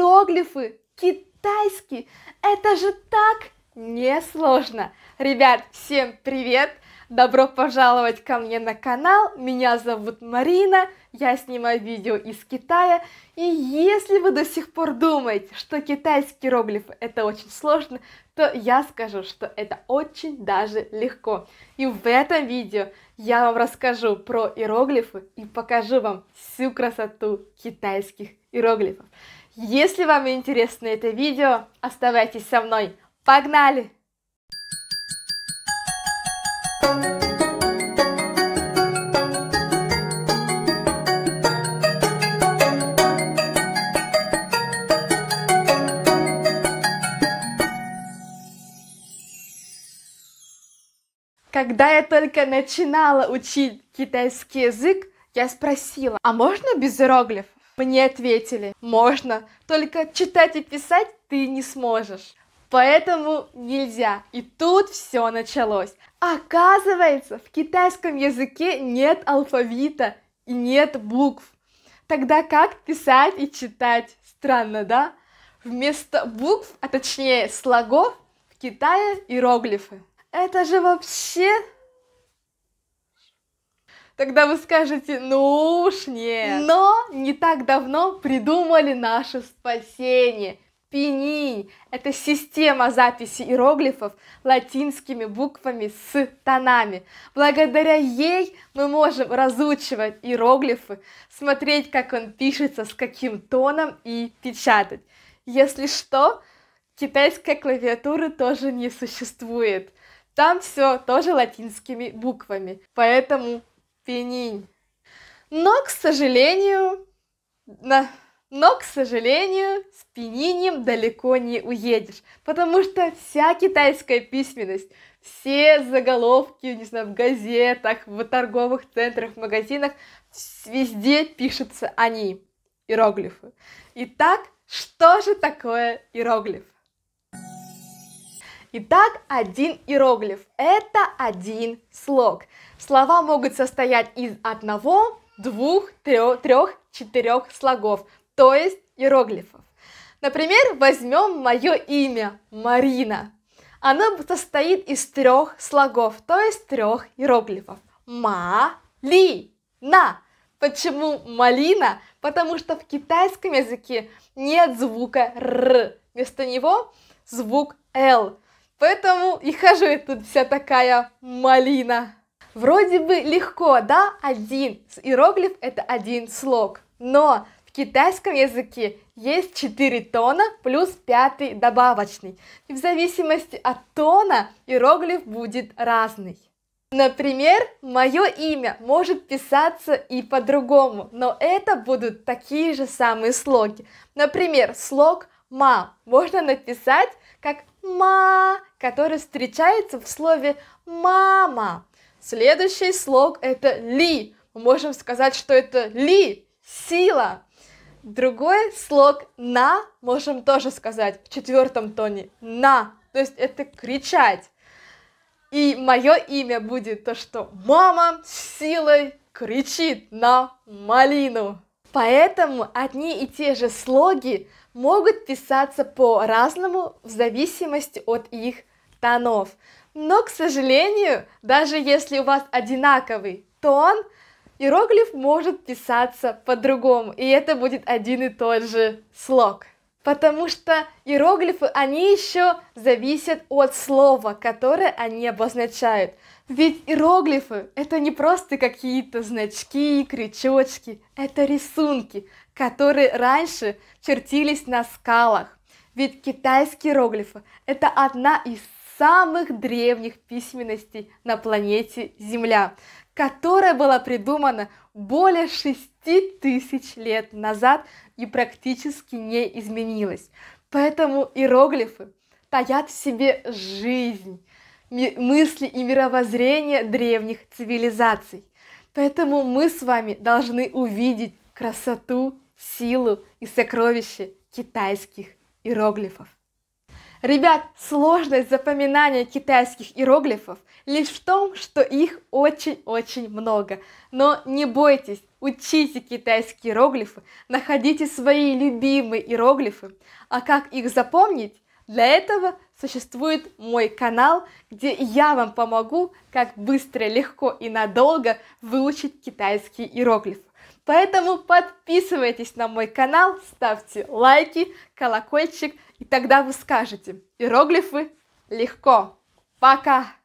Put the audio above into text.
иероглифы, китайский. Это же так несложно. Ребят, всем привет! Добро пожаловать ко мне на канал, меня зовут Марина, я снимаю видео из Китая, и если вы до сих пор думаете, что китайский иероглиф это очень сложно, то я скажу, что это очень даже легко. И в этом видео я вам расскажу про иероглифы и покажу вам всю красоту китайских иероглифов. Если вам интересно это видео, оставайтесь со мной. Погнали! Когда я только начинала учить китайский язык, я спросила, а можно без иероглифов? Мне ответили, можно, только читать и писать ты не сможешь. Поэтому нельзя. И тут все началось. Оказывается, в китайском языке нет алфавита и нет букв. Тогда как писать и читать? Странно, да? Вместо букв, а точнее слогов, в Китае иероглифы. Это же вообще Тогда вы скажете, ну уж нет. Но не так давно придумали наше спасение. Пенинь – это система записи иероглифов латинскими буквами с тонами. Благодаря ей мы можем разучивать иероглифы, смотреть, как он пишется, с каким тоном и печатать. Если что, китайской клавиатуры тоже не существует. Там все тоже латинскими буквами. Поэтому пенинь. Но, к сожалению, на... но, к сожалению, с пенинем далеко не уедешь, потому что вся китайская письменность, все заголовки, не знаю, в газетах, в торговых центрах, в магазинах, везде пишутся они, иероглифы. Итак, что же такое иероглиф? Итак, один иероглиф – это один слог. Слова могут состоять из одного, двух, трех, трех четырех слогов, то есть иероглифов. Например, возьмем мое имя – Марина. Оно состоит из трех слогов, то есть трех иероглифов. Ма-ли-на. Почему малина? Потому что в китайском языке нет звука р. Вместо него звук л. Поэтому и хожу я тут вся такая малина. Вроде бы легко, да, один. С иероглиф это один слог. Но в китайском языке есть 4 тона плюс пятый добавочный. И в зависимости от тона иероглиф будет разный. Например, мое имя может писаться и по-другому, но это будут такие же самые слоги. Например, слог «ма» можно написать как ма, который встречается в слове мама. Следующий слог это ли. Мы можем сказать, что это ли, сила. Другой слог на можем тоже сказать в четвертом тоне на, то есть это кричать. И мое имя будет то, что мама силой кричит на малину. Поэтому одни и те же слоги могут писаться по-разному в зависимости от их тонов. Но, к сожалению, даже если у вас одинаковый тон, иероглиф может писаться по-другому, и это будет один и тот же слог. Потому что иероглифы, они еще зависят от слова, которое они обозначают. Ведь иероглифы — это не просто какие-то значки, крючочки, это рисунки, которые раньше чертились на скалах. Ведь китайские иероглифы — это одна из самых древних письменностей на планете Земля которая была придумана более 6 тысяч лет назад и практически не изменилась. Поэтому иероглифы таят в себе жизнь, мысли и мировоззрение древних цивилизаций. Поэтому мы с вами должны увидеть красоту, силу и сокровища китайских иероглифов. Ребят, сложность запоминания китайских иероглифов лишь в том, что их очень-очень много. Но не бойтесь, учите китайские иероглифы, находите свои любимые иероглифы. А как их запомнить? Для этого существует мой канал, где я вам помогу, как быстро, легко и надолго выучить китайские иероглифы. Поэтому подписывайтесь на мой канал, ставьте лайки, колокольчик, и тогда вы скажете иероглифы легко. Пока!